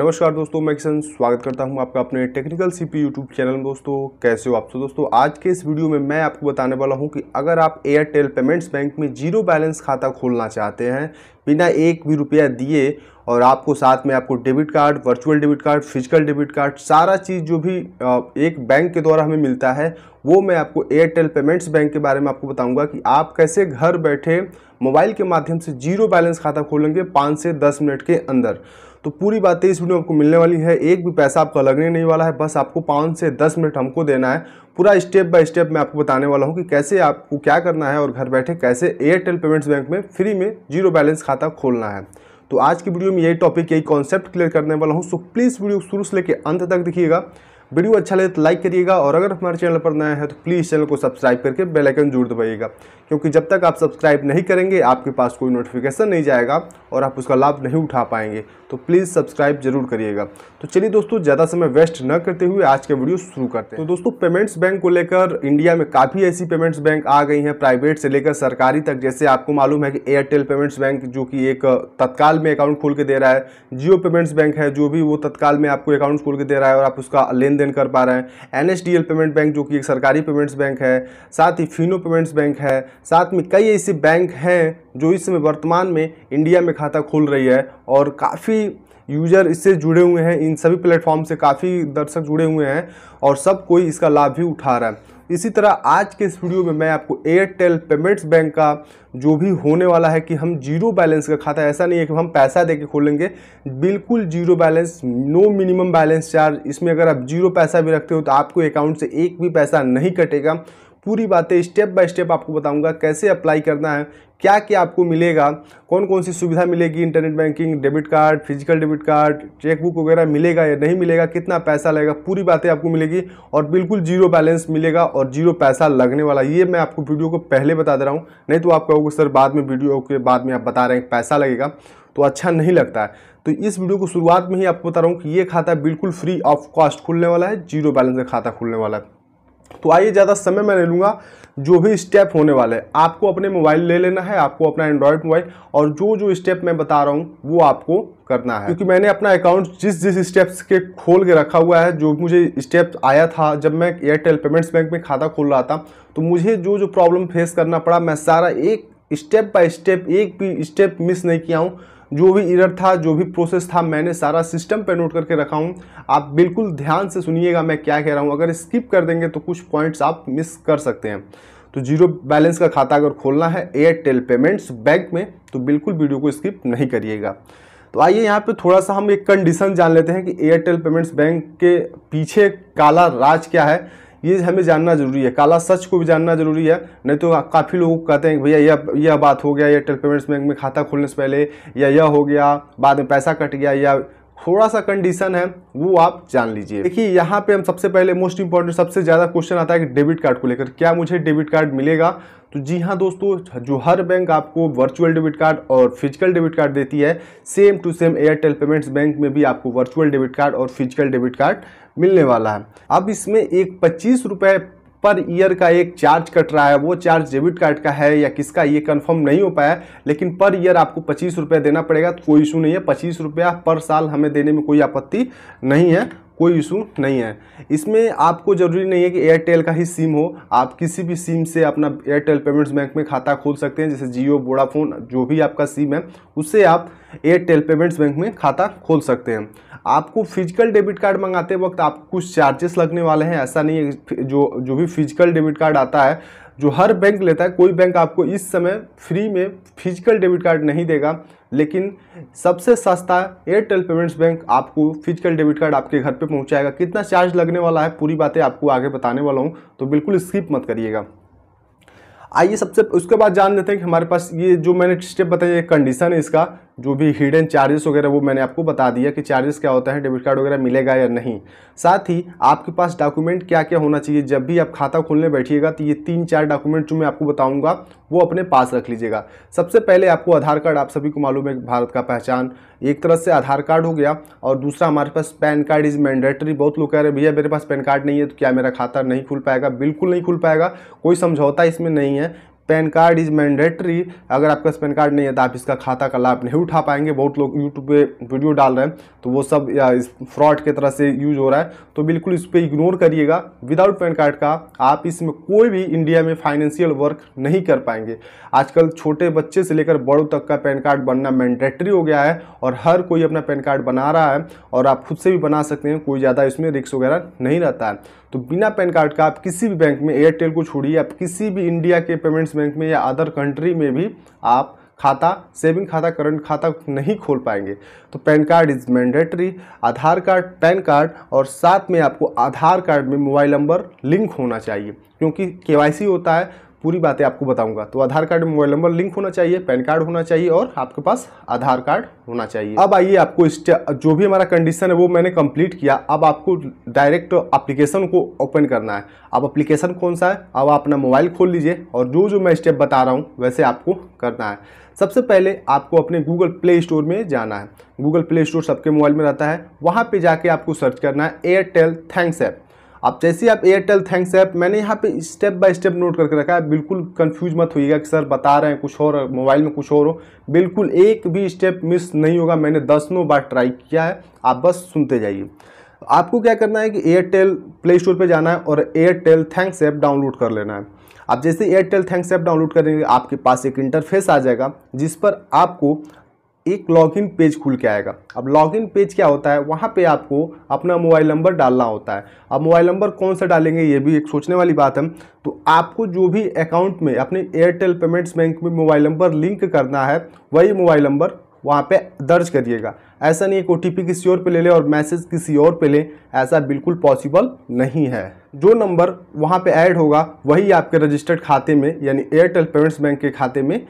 नमस्कार दोस्तों मैं किशन स्वागत करता हूं आपका अपने टेक्निकल सीपी यूट्यूब चैनल में दोस्तों कैसे हो आप सब दोस्तों आज के इस वीडियो में मैं आपको बताने वाला हूं कि अगर आप एयरटेल पेमेंट्स बैंक में जीरो बैलेंस खाता खोलना चाहते हैं बिना एक भी रुपया दिए और आपको साथ में आपको debit card virtual debit card physical debit card सारा चीज़ जो भी एक बैंक के द्वारा हमें मिलता है वो मैं आपको एयरटेल पेमेंट्स बैंक के बारे में आपको बताऊंगा कि आप कैसे घर बैठे मोबाइल के माध्यम से जीरो बैलेंस खाता खोलेंगे पाँच से दस मिनट के अंदर तो पूरी बातें इस वीडियो में आपको मिलने वाली है एक भी पैसा आपका लगने नहीं वाला है बस आपको पाँच से दस मिनट हमको देना है पूरा स्टेप बाय स्टेप मैं आपको बताने वाला हूँ कि कैसे आपको क्या करना है और घर बैठे कैसे एयरटेल पेमेंट्स बैंक में फ्री में जीरो बैलेंस खाता खोलना है तो आज की वीडियो में यही टॉपिक यही कॉन्सेप्ट क्लियर करने वाला हूँ सो प्लीज़ वीडियो शुरू से लेकर अंत तक देखिएगा वीडियो अच्छा लगे तो लाइक करिएगा और अगर हमारे चैनल पर नया है तो प्लीज़ चैनल को सब्सक्राइब करके बेलाइकन जरूर दबाइएगा क्योंकि जब तक आप सब्सक्राइब नहीं करेंगे आपके पास कोई नोटिफिकेशन नहीं जाएगा और आप उसका लाभ नहीं उठा पाएंगे तो प्लीज़ सब्सक्राइब जरूर करिएगा तो चलिए दोस्तों ज़्यादा समय वेस्ट न करते हुए आज के वीडियो शुरू करते हैं तो दोस्तों पेमेंट्स बैंक को लेकर इंडिया में काफ़ी ऐसी पेमेंट्स बैंक आ गई हैं प्राइवेट से लेकर सरकारी तक जैसे आपको मालूम है कि एयरटेल पेमेंट्स बैंक जो कि एक तत्काल में अकाउंट खोल के दे रहा है जियो पेमेंट्स बैंक है जो भी वो तत्काल में आपको अकाउंट खोल के दे रहा है और आप उसका लेन देन कर पा रहे हैं एन पेमेंट बैंक जो कि एक सरकारी पेमेंट्स बैंक है साथ ही फिनो पेमेंट्स बैंक है साथ में कई ऐसे बैंक हैं जो इस समय वर्तमान में इंडिया में खाता खोल रही है और काफ़ी यूजर इससे जुड़े हुए हैं इन सभी प्लेटफॉर्म से काफ़ी दर्शक जुड़े हुए हैं और सब कोई इसका लाभ भी उठा रहा है इसी तरह आज के इस वीडियो में मैं आपको एयरटेल पेमेंट्स बैंक का जो भी होने वाला है कि हम जीरो बैलेंस का खाता ऐसा नहीं है कि हम पैसा दे के खोलेंगे बिल्कुल zero balance no minimum balance charge इसमें अगर आप जीरो पैसा भी रखते हो तो आपको अकाउंट से एक भी पैसा नहीं कटेगा पूरी बातें स्टेप बाय स्टेप आपको बताऊंगा कैसे अप्लाई करना है क्या क्या आपको मिलेगा कौन कौन सी सुविधा मिलेगी internet banking debit card physical debit card chequebook वगैरह मिलेगा या नहीं मिलेगा कितना पैसा लगेगा पूरी बातें आपको मिलेगी और बिल्कुल जीरो बैलेंस मिलेगा और जीरो पैसा लगने वाला ये मैं आपको वीडियो को पहले बता दे रहा हूँ नहीं तो आप कहोगे सर बाद में वीडियो के बाद में आप बता रहे हैं पैसा लगेगा तो अच्छा नहीं लगता है तो इस वीडियो को शुरुआत में ही आपको बता रहा हूँ कि ये खाता बिल्कुल फ्री ऑफ कॉस्ट खुलने वाला है जीरो बैलेंस का खाता खुलने वाला है तो आइए ज़्यादा समय मैं ले लूँगा जो भी स्टेप होने वाले हैं आपको अपने मोबाइल ले लेना है आपको अपना एंड्रॉयड मोबाइल और जो जो स्टेप मैं बता रहा हूँ वो आपको करना है क्योंकि मैंने अपना अकाउंट जिस जिस स्टेप्स के खोल के रखा हुआ है जो मुझे स्टेप आया था जब मैं एयरटेल पेमेंट्स बैंक में खाता खोल रहा था तो मुझे जो जो प्रॉब्लम फेस करना पड़ा मैं सारा एक स्टेप बाय स्टेप एक भी स्टेप मिस नहीं किया हूँ जो भी इरर था जो भी प्रोसेस था मैंने सारा सिस्टम पर नोट करके रखा हूँ आप बिल्कुल ध्यान से सुनिएगा मैं क्या कह रहा हूँ अगर स्किप कर देंगे तो कुछ पॉइंट्स आप मिस कर सकते हैं तो जीरो बैलेंस का खाता अगर खोलना है एयरटेल पेमेंट्स बैंक में तो बिल्कुल वीडियो को स्किप नहीं करिएगा तो आइए यहाँ पे थोड़ा सा हम एक कंडीशन जान लेते हैं कि एयरटेल पेमेंट्स बैंक के पीछे काला राज क्या है ये हमें जानना जरूरी है काला सच को भी जानना जरूरी है नहीं तो काफ़ी लोग कहते हैं भैया यह यह बात हो गया या टेल पेमेंट्स बैंक में खाता खोलने से पहले या यह हो गया बाद में पैसा कट गया या थोड़ा सा कंडीशन है वो आप जान लीजिए देखिए यहाँ पे हम सबसे पहले मोस्ट इंपॉर्टेंट सबसे ज़्यादा क्वेश्चन आता है कि डेबिट कार्ड को लेकर क्या मुझे डेबिट कार्ड मिलेगा तो जी हाँ दोस्तों जो हर बैंक आपको वर्चुअल डेबिट कार्ड और फिजिकल डेबिट कार्ड देती है same to same Airtel payments bank में भी आपको वर्चुअल डेबिट कार्ड और फिजिकल डेबिट कार्ड मिलने वाला है अब इसमें एक पच्चीस रुपये पर ईयर का एक चार्ज कट रहा है वो चार्ज डेबिट कार्ड का है या किसका ये कंफर्म नहीं हो पाया लेकिन पर ईयर आपको पच्चीस रुपया देना पड़ेगा तो कोई इशू नहीं है पच्चीस रुपया पर साल हमें देने में कोई आपत्ति नहीं है कोई इशू नहीं है इसमें आपको ज़रूरी नहीं है कि एयरटेल का ही सिम हो आप किसी भी सिम से अपना एयरटेल पेमेंट्स बैंक में खाता खोल सकते हैं जैसे जियो वोडाफोन जो भी आपका सिम है उससे आप एयरटेल पेमेंट्स बैंक में खाता खोल सकते हैं आपको फिजिकल डेबिट कार्ड मंगाते वक्त आपको कुछ चार्जेस लगने वाले हैं ऐसा नहीं है जो जो भी फिजिकल डेबिट कार्ड आता है जो हर बैंक लेता है कोई बैंक आपको इस समय फ्री में फिजिकल डेबिट कार्ड नहीं देगा लेकिन सबसे सस्ता एयरटेल पेमेंट्स बैंक आपको फिजिकल डेबिट कार्ड आपके घर पे पहुंचाएगा कितना चार्ज लगने वाला है पूरी बातें आपको आगे बताने वाला हूँ तो बिल्कुल स्किप मत करिएगा आइए सबसे उसके बाद जान लेते हैं कि हमारे पास ये जो मैंने स्टेप बताया कंडीशन है इसका जो भी हिडन चार्जेस वगैरह वो मैंने आपको बता दिया कि चार्जेस क्या होता है डेबिट कार्ड वगैरह मिलेगा या नहीं साथ ही आपके पास डॉक्यूमेंट क्या क्या होना चाहिए जब भी आप खाता खोलने बैठिएगा तो ये तीन चार डॉक्यूमेंट जो मैं आपको बताऊँगा वो अपने पास रख लीजिएगा सबसे पहले आपको आधार कार्ड आप सभी को मालूम है भारत का पहचान एक तरह से आधार कार्ड हो गया और दूसरा हमारे पास पैन कार्ड इज़ मैंडेटरी बहुत लोग कह रहे हैं भैया मेरे पास पैन कार्ड नहीं है तो क्या मेरा खाता नहीं खुल पाएगा बिल्कुल नहीं खुल पाएगा कोई समझौता इसमें नहीं है पैन कार्ड इज़ मैंडेटरी अगर आपके पास पैन कार्ड नहीं है तो आप इसका खाता का लाभ नहीं उठा पाएंगे बहुत लोग यूट्यूब पे वीडियो डाल रहे हैं तो वो सब इस फ्रॉड के तरह से यूज हो रहा है तो बिल्कुल इस पर इग्नोर करिएगा विदाउट पैन कार्ड का आप इसमें कोई भी इंडिया में फाइनेंशियल वर्क नहीं कर पाएंगे आजकल छोटे बच्चे से लेकर बड़ों तक का पैन कार्ड बनना मैंडेटरी हो गया है और हर कोई अपना पैन कार्ड बना रहा है और आप खुद से भी बना सकते हैं कोई ज़्यादा इसमें रिक्स वगैरह नहीं रहता है तो बिना पैन कार्ड का आप किसी भी बैंक में एयरटेल को छोड़िए आप किसी भी इंडिया के पेमेंट्स बैंक में या अदर कंट्री में भी आप खाता सेविंग खाता करंट खाता नहीं खोल पाएंगे तो PAN card is mandatory Aadhaar card PAN card और साथ में आपको आधार कार्ड में मोबाइल नंबर लिंक होना चाहिए क्योंकि केवाईसी होता है पूरी बातें आपको बताऊंगा तो Aadhaar card mobile number link होना चाहिए पैन कार्ड होना चाहिए और आपके पास आधार कार्ड होना चाहिए अब आइए आपको जो भी हमारा कंडीशन है वो मैंने कंप्लीट किया अब आपको डायरेक्ट एप्लीकेशन को ओपन करना है अब एप्लीकेशन कौन सा है अब अपना मोबाइल खोल लीजिए और जो जो मैं स्टेप बता रहा हूँ वैसे आपको करना है सबसे पहले आपको अपने गूगल प्ले स्टोर में जाना है गूगल प्ले स्टोर सबके मोबाइल में रहता है वहाँ पर जाके आपको सर्च करना है एयरटेल थैंक्स ऐप आप जैसे आप एयरटेल थैंक्स ऐप मैंने यहाँ पे स्टेप बाय स्टेप नोट करके रखा है बिल्कुल कंफ्यूज मत होइएगा कि सर बता रहे हैं कुछ और मोबाइल में कुछ और हो बिल्कुल एक भी स्टेप मिस नहीं होगा मैंने दस नौ बार ट्राई किया है आप बस सुनते जाइए आपको क्या करना है कि एयरटेल प्ले स्टोर पर जाना है और एयरटेल थैंक्स ऐप डाउनलोड कर लेना है आप जैसे एयरटेल थैंक्स ऐप डाउनलोड करेंगे आपके पास एक इंटरफेस आ जाएगा जिस पर आपको एक लॉगिन पेज खुल के आएगा अब लॉगिन पेज क्या होता है वहाँ पे आपको अपना मोबाइल नंबर डालना होता है अब मोबाइल नंबर कौन सा डालेंगे ये भी एक सोचने वाली बात है तो आपको जो भी अकाउंट में अपने एयरटेल पेमेंट्स बैंक में मोबाइल नंबर लिंक करना है वही मोबाइल नंबर वहाँ पर दर्ज करिएगा ऐसा नहीं एक ओ किसी और पे ले लें और मैसेज किसी और पे लें ऐसा बिल्कुल पॉसिबल नहीं है जो नंबर वहाँ पर ऐड होगा वही आपके रजिस्टर्ड खाते में यानी एयरटेल पेमेंट्स बैंक के खाते में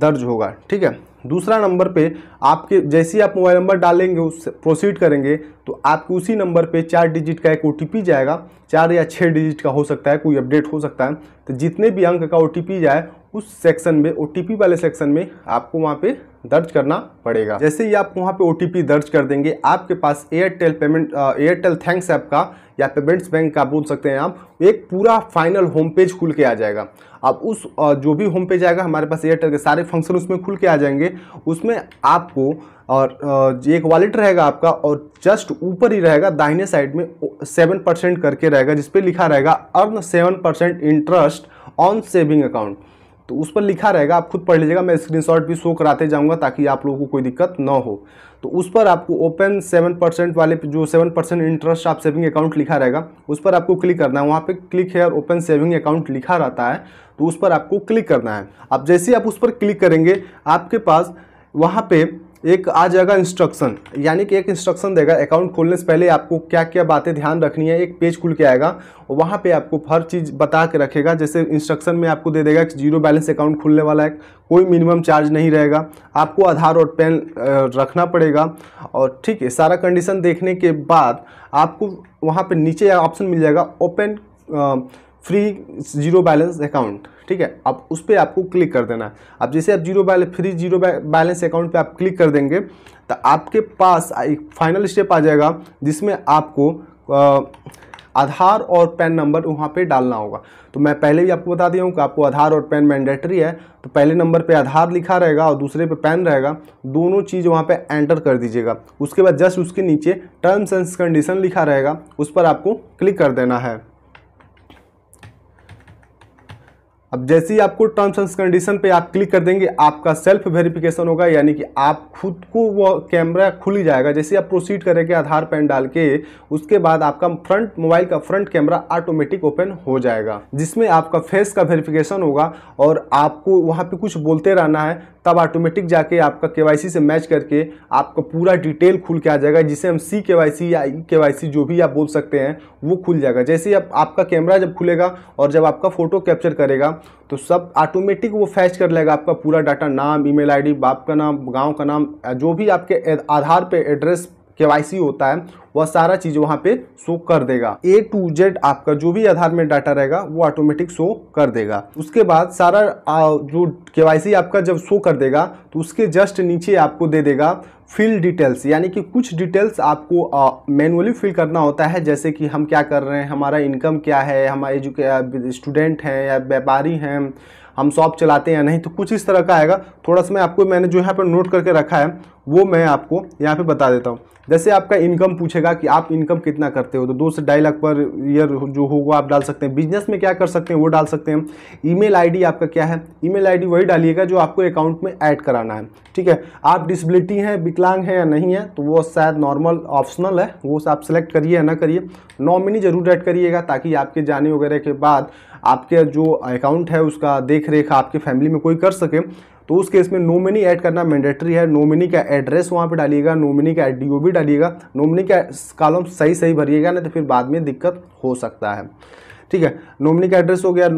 दर्ज होगा ठीक है दूसरा नंबर पे आपके जैसे ही आप मोबाइल नंबर डालेंगे उस प्रोसीड करेंगे तो आपके उसी नंबर पे चार डिजिट का एक ओ जाएगा चार या छः डिजिट का हो सकता है कोई अपडेट हो सकता है तो जितने भी अंक का ओ जाए उस सेक्शन में ओ वाले सेक्शन में आपको वहाँ पे दर्ज करना पड़ेगा जैसे ही आप वहाँ पे ओ दर्ज कर देंगे आपके पास Airtel payment Airtel thanks app का या पेमेंट्स बैंक का बोल सकते हैं आप एक पूरा फाइनल होम पेज खुल के आ जाएगा अब उस आ, जो भी होम पेज आएगा हमारे पास एयरटेल के सारे फंक्शन उसमें खुल के आ जाएंगे उसमें आपको और एक वॉलेट रहेगा आपका और जस्ट ऊपर ही रहेगा दाहिने साइड में सेवन परसेंट करके रहेगा जिसपे लिखा रहेगा earn seven percent interest on saving account तो उस पर लिखा रहेगा आप खुद पढ़ लीजिएगा मैं स्क्रीनशॉट भी शो कराते जाऊँगा ताकि आप लोगों को कोई दिक्कत ना हो तो उस पर आपको ओपन सेवन परसेंट वाले जो सेवन परसेंट इंटरेस्ट आप सेविंग अकाउंट लिखा रहेगा उस पर आपको क्लिक करना है वहाँ पे क्लिक और ओपन सेविंग अकाउंट लिखा रहता है तो उस पर आपको क्लिक करना है आप जैसे ही आप उस पर क्लिक करेंगे आपके पास वहाँ पर एक आ जाएगा इंस्ट्रक्शन यानी कि एक इंस्ट्रक्शन देगा अकाउंट खोलने से पहले आपको क्या क्या बातें ध्यान रखनी है एक पेज खुल के आएगा और वहाँ पे आपको हर चीज़ बता के रखेगा जैसे इंस्ट्रक्शन में आपको दे देगा कि जीरो बैलेंस अकाउंट खुलने वाला है कोई मिनिमम चार्ज नहीं रहेगा आपको आधार और पेन रखना पड़ेगा और ठीक है सारा कंडीशन देखने के बाद आपको वहाँ पर नीचे ऑप्शन मिल जाएगा open free zero balance account ठीक है अब उस पर आपको क्लिक कर देना है अब जैसे आप zero balance free zero balance account पे आप क्लिक कर देंगे तो आपके पास एक फाइनल स्टेप आ जाएगा जिसमें आपको आधार और पैन नंबर वहाँ पे डालना होगा तो मैं पहले भी आपको बता दिया हूँ कि आपको आधार और पैन मैंडेटरी है तो पहले नंबर पे आधार लिखा रहेगा और दूसरे पे पैन रहेगा दोनों चीज़ वहाँ पे एंटर कर दीजिएगा उसके बाद जस्ट उसके नीचे टर्म्स एंड कंडीशन लिखा रहेगा उस पर आपको क्लिक कर देना है अब जैसे ही आपको टर्म्स एंड कंडीशन पे आप क्लिक कर देंगे आपका सेल्फ वेरिफिकेशन होगा यानी कि आप खुद को वो कैमरा खुल ही जाएगा जैसे आप प्रोसीड करेंगे आधार पैन डाल के उसके बाद आपका फ्रंट मोबाइल का फ्रंट कैमरा ऑटोमेटिक ओपन हो जाएगा जिसमें आपका फेस का वेरिफिकेशन होगा और आपको वहाँ पर कुछ बोलते रहना है तब ऑटोमेटिक जाके आपका के से मैच करके आपका पूरा डिटेल खुल के आ जाएगा जिसे हम सी के या ई e के जो भी आप बोल सकते हैं वो खुल जाएगा जैसे ही आपका कैमरा जब खुलेगा और जब आपका फ़ोटो कैप्चर करेगा तो सब ऑटोमेटिक वो फैच कर लेगा आपका पूरा डाटा नाम ईमेल आईडी बाप का नाम गांव का नाम जो भी आपके आधार पे एड्रेस के होता है वह सारा चीज़ वहां पे शो कर देगा ए टू जेड आपका जो भी आधार में डाटा रहेगा वो ऑटोमेटिक शो कर देगा उसके बाद सारा जो केवाईसी आपका जब शो कर देगा तो उसके जस्ट नीचे आपको दे देगा फिल डिटेल्स यानी कि कुछ डिटेल्स आपको मैनुअली फिल करना होता है जैसे कि हम क्या कर रहे हैं हमारा इनकम क्या है हम एजुके स्टूडेंट हैं या व्यापारी हैं हम शॉप चलाते हैं या नहीं तो कुछ इस तरह का आएगा थोड़ा सा मैं आपको मैंने जो यहाँ पर नोट करके रखा है वो मैं आपको यहाँ पे बता देता हूँ जैसे आपका इनकम पूछेगा कि आप इनकम कितना करते हो तो दो से ढाई लाख पर ईयर जो होगा आप डाल सकते हैं बिजनेस में क्या कर सकते हैं वो डाल सकते हैं ईमेल आईडी आपका क्या है ईमेल आईडी वही डालिएगा जो आपको अकाउंट में ऐड कराना है ठीक है आप डिसबिलिटी हैं विकलांग हैं या नहीं है तो वो शायद नॉर्मल ऑप्शनल है वो आप सेलेक्ट करिए या ना करिए नॉमिनी ज़रूर ऐड करिएगा ताकि आपके जाने वगैरह के बाद आपके जो अकाउंट है उसका देख रेख आपके फैमिली में कोई कर सके तो उस केस में नोमिनी ऐड करना मैंडेटरी है नोमिनी का एड्रेस वहाँ पे डालिएगा नोमिनी का डी भी डालिएगा नोमिनी का कॉलम सही सही भरिएगा ना तो फिर बाद में दिक्कत हो सकता है ठीक है नोमिनी का एड्रेस हो गया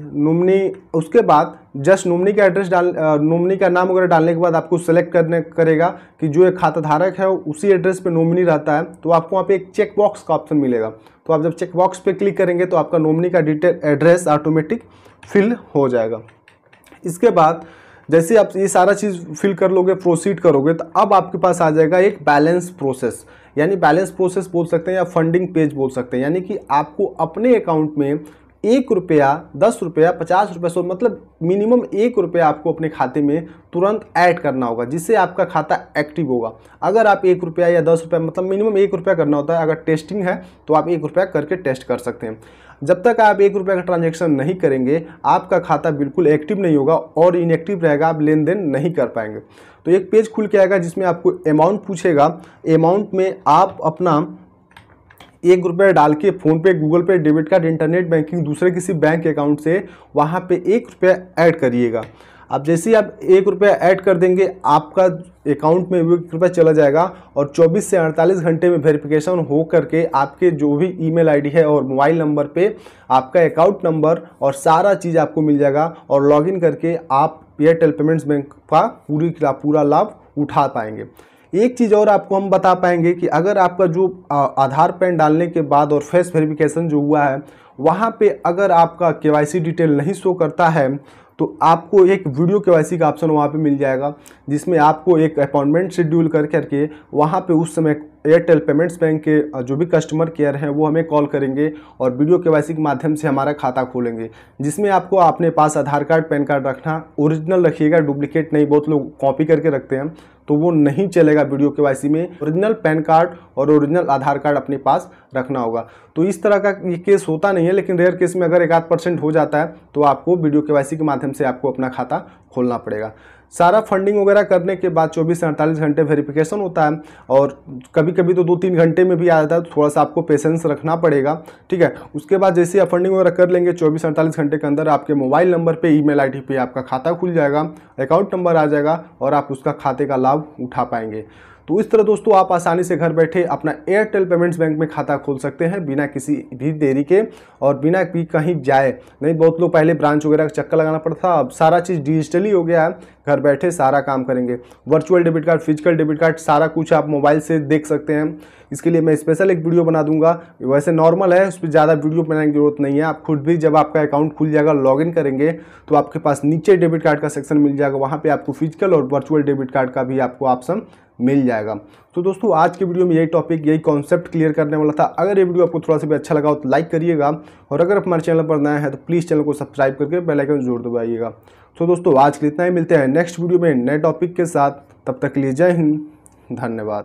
नोमनी उसके बाद जस्ट नोमनी का एड्रेस डाल नोमनी का नाम वगैरह डालने के बाद आपको सेलेक्ट करने करेगा कि जो एक खाता धारक है उसी एड्रेस पे नोमिनी रहता है तो आपको वहाँ पे एक चेक बॉक्स का ऑप्शन मिलेगा तो आप जब चेक बॉक्स पे क्लिक करेंगे तो आपका नोमिनी का डिटेल एड्रेस ऑटोमेटिक फिल हो जाएगा इसके बाद जैसे आप ये सारा चीज़ फिल कर लोगे प्रोसीड करोगे तो अब आपके पास आ जाएगा एक बैलेंस प्रोसेस यानी बैलेंस प्रोसेस बोल सकते हैं या फंडिंग पेज बोल सकते हैं यानी कि आपको अपने अकाउंट में एक रुपया दस रुपया पचास रुपया सौ मतलब मिनिमम एक रुपया आपको अपने खाते में तुरंत ऐड करना होगा जिससे आपका खाता एक्टिव होगा अगर आप एक रुपया या दस रुपया मतलब मिनिमम एक रुपया करना होता है अगर टेस्टिंग है तो आप एक रुपया करके टेस्ट कर सकते हैं जब तक आप एक रुपये का ट्रांजेक्शन नहीं करेंगे आपका खाता बिल्कुल एक्टिव नहीं होगा और इनएक्टिव रहेगा आप लेन देन नहीं कर पाएंगे तो एक पेज खुल के आएगा जिसमें आपको अमाउंट पूछेगा अमाउंट में आप अपना एक रुपये डाल के PhonePe Google Pay debit card internet banking दूसरे किसी बैंक अकाउंट से वहाँ पे एक रुपया ऐड करिएगा अब जैसे ही आप एक रुपया ऐड कर देंगे आपका अकाउंट में भी एक रुपया चला जाएगा और 24 से 48 घंटे में वेरिफिकेशन हो करके आपके जो भी ईमेल आईडी है और मोबाइल नंबर पे आपका अकाउंट नंबर और सारा चीज़ आपको मिल जाएगा और लॉगिन करके आप एयरटेल पेमेंट्स बैंक का पूरी पूरा लाभ उठा पाएंगे एक चीज़ और आपको हम बता पाएंगे कि अगर आपका जो आधार पैन डालने के बाद और फेस वेरिफिकेशन जो हुआ है वहाँ पे अगर आपका के डिटेल नहीं शो करता है तो आपको एक वीडियो के का ऑप्शन वहाँ पर मिल जाएगा जिसमें आपको एक अपॉइंटमेंट शेड्यूल कर करके वहाँ पर उस समय एयरटेल पेमेंट्स बैंक के जो भी कस्टमर केयर हैं वो हमें कॉल करेंगे और वीडियो के के माध्यम से हमारा खाता खोलेंगे जिसमें आपको अपने पास आधार कार्ड पैन कार्ड रखना ओरिजिनल रखिएगा डुप्लीकेट नहीं बहुत लोग कॉपी करके रखते हैं तो वो नहीं चलेगा वीडियो के वाई में ओरिजिनल पैन कार्ड और ओरिजिनल आधार कार्ड अपने पास रखना होगा तो इस तरह का ये केस होता नहीं है लेकिन रेयर केस में अगर एक आध परसेंट हो जाता है तो आपको वीडियो के वाई के माध्यम से आपको अपना खाता खोलना पड़ेगा सारा फंडिंग वगैरह करने के बाद चौबीस से अड़तालीस घंटे वेरिफिकेशन होता है और कभी कभी तो दो तीन घंटे में भी आ जाता है तो थोड़ा सा आपको पेशेंस रखना पड़ेगा ठीक है उसके बाद जैसे आप फंडिंग वगैरह कर लेंगे चौबीस अड़तालीस घंटे के अंदर आपके मोबाइल नंबर पर ई मेल पे आपका खाता खुल जाएगा अकाउंट नंबर आ जाएगा और आप उसका खाते का लाभ उठा पाएंगे तो इस तरह दोस्तों आप आसानी से घर बैठे अपना एयरटेल पेमेंट्स बैंक में खाता खोल सकते हैं बिना किसी भी देरी के और बिना भी कहीं जाए नहीं बहुत लोग पहले ब्रांच वगैरह का चक्कर लगाना पड़ता था अब सारा चीज़ डिजिटली हो गया है घर बैठे सारा काम करेंगे virtual debit card physical debit card सारा कुछ आप मोबाइल से देख सकते हैं इसके लिए मैं स्पेशल एक वीडियो बना दूंगा वैसे नॉर्मल है उस पर ज़्यादा वीडियो बनाने की जरूरत नहीं है आप खुद भी जब आपका अकाउंट खुल जाएगा लॉगिन करेंगे तो आपके पास नीचे डेबिट कार्ड का सेक्शन मिल जाएगा वहाँ पर आपको फिजिकल और वर्चुअल डेबिट कार्ड का भी आपको ऑप्शन मिल जाएगा तो दोस्तों आज के वीडियो में यही टॉपिक यही कॉन्सेप्ट क्लियर करने वाला था अगर ये वीडियो आपको थोड़ा सा भी अच्छा लगा हो तो लाइक करिएगा और अगर आप हमारे चैनल पर नया है तो प्लीज़ चैनल को सब्सक्राइब करके बेलाइकन जरूर दबाइएगा तो दोस्तों आज के लिए इतना ही मिलते हैं नेक्स्ट वीडियो में नए टॉपिक के साथ तब तक लिए जय हिंद धन्यवाद